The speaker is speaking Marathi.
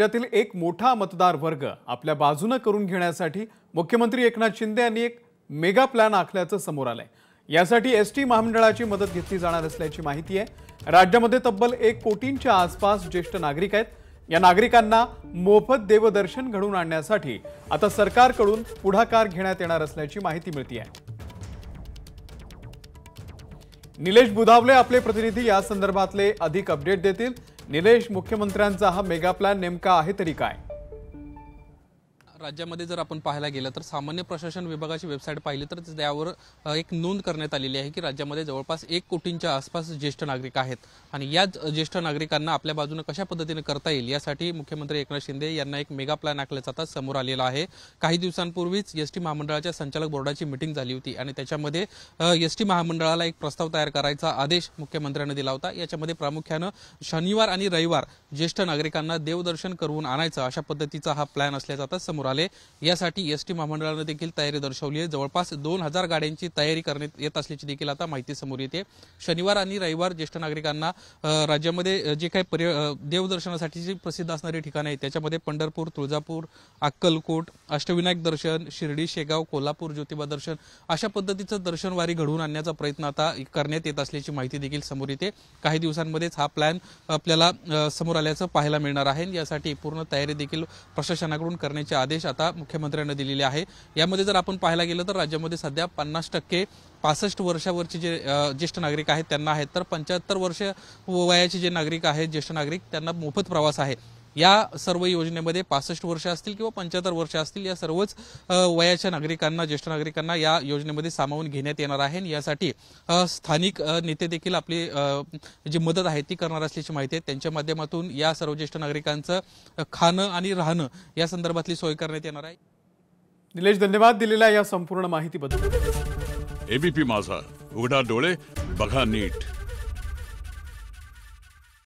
राज्यातील एक मोठा मतदार वर्ग आपल्या बाजूनं करून घेण्यासाठी मुख्यमंत्री एकनाथ शिंदे यांनी एक मेगा प्लॅन आखल्याचं समोर आलंय यासाठी एस टी महामंडळाची मदत घेतली जाणार असल्याची माहिती आहे राज्यामध्ये तब्बल एक कोटींच्या आसपास ज्येष्ठ नागरिक आहेत या नागरिकांना मोफत देवदर्शन घडवून आणण्यासाठी आता सरकारकडून पुढाकार घेण्यात येणार असल्याची माहिती मिळते आहे निलेश बुधावले आपले प्रतिनिधी या संदर्भातले अधिक अपडेट देतील निलेश मुख्यमंत्र्यांचा हा मेगा प्लॅन नेमका आहे तरी काय राज्यामध्ये जर आपण पाहायला गेलं तर सामान्य प्रशासन विभागाची वेबसाईट पाहिली तर त्यावर एक नोंद करण्यात आलेली आहे की राज्यामध्ये जवळपास एक कोटींच्या आसपास ज्येष्ठ नागरिक आहेत आणि याच ज्येष्ठ नागरिकांना आपल्या बाजूने कशा पद्धतीने करता येईल यासाठी मुख्यमंत्री एकनाथ शिंदे यांना एक मेगा प्लॅन आखल्याचा आता समोर आलेला आहे काही दिवसांपूर्वीच एस टी महामंडळाच्या संचालक बोर्डाची मिटिंग झाली होती आणि त्याच्यामध्ये एस टी महामंडळाला एक प्रस्ताव तयार करायचा आदेश मुख्यमंत्र्यांनी दिला होता याच्यामध्ये प्रामुख्यानं शनिवार आणि रविवार ज्येष्ठ नागरिकांना देवदर्शन करून आणायचं अशा पद्धतीचा हा प्लॅन असल्याचा आता समोर आले यासाठी एस टी महामंडळानं देखील तयारी दर्शवली आहे जवळपास दोन हजार गाड्यांची तयारी करण्यात येत असल्याची देखील आता माहिती समोर येते शनिवार आणि रविवार ज्येष्ठ नागरिकांना राज्यामध्ये जे काही पर्य देवदर्शनासाठी जी प्रसिद्ध असणारी ठिकाणं आहेत त्याच्यामध्ये पंढरपूर तुळजापूर अक्कलकोट अष्टविनायक दर्शन शिर्डी शेगाव कोल्हापूर ज्योतिबा दर्शन अशा पद्धतीचं दर्शनवारी घडवून आणण्याचा प्रयत्न आता करण्यात येत असल्याची माहिती देखील समोर येते काही दिवसांमध्येच हा प्लॅन आपल्याला समोर आल्याचं पाहायला मिळणार आहे यासाठी पूर्ण तयारी देखील प्रशासनाकडून करण्याचे आदेश आदेश आता मुख्यमंत्र्यांना दिलेले आहे यामध्ये जर आपण पाहायला गेलं तर राज्यामध्ये सध्या पन्नास टक्के पासष्ट वर्षावरचे जे ज्येष्ठ नागरिक आहेत त्यांना आहेत तर पंच्याहत्तर वर्ष वयाचे जे नागरिक आहेत ज्येष्ठ नागरिक त्यांना मोफत प्रवास आहे या सर्व योजनेमध्ये पासष्ट वर्ष असतील किंवा पंच्याहत्तर वर्ष असतील या सर्वच वयाच्या नागरिकांना ज्येष्ठ नागरिकांना या योजनेमध्ये सामावून घेण्यात येणार आहे यासाठी स्थानिक नेते देखील आपली जी मदत आहे ती करणार असल्याची माहिती आहे त्यांच्या माध्यमातून या सर्व ज्येष्ठ नागरिकांचं खाणं आणि राहणं या संदर्भातली सोय करण्यात येणार आहे निलेश धन्यवाद दिलेल्या या संपूर्ण माहितीबद्दल एबीपी माझा उघडा डोळे बघा नीट